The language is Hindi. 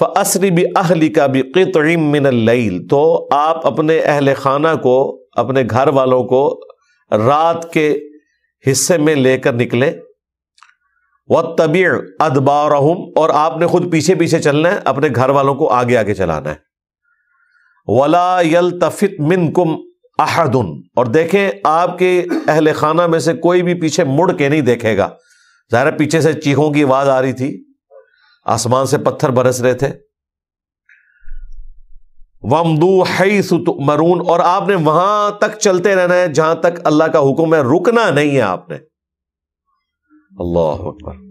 फ़सरी भी अहली का भी लईल तो आप अपने अहल खाना को अपने घर वालों को रात के हिस्से में लेकर निकले व तबी अदबारहम और आपने खुद पीछे पीछे चलना है अपने घर वालों को आगे आगे चलाना है वला यल तफित मिन कुम अहदन और देखें आपके अहल खाना में से कोई भी पीछे मुड़ के नहीं देखेगा ज़ाहिर पीछे से चीखों की आवाज़ आ रही थी आसमान से पत्थर बरस रहे थे वम वमदू हई मरून और आपने वहां तक चलते रहना है जहां तक अल्लाह का हुक्म है रुकना नहीं है आपने अल्लाह अकबर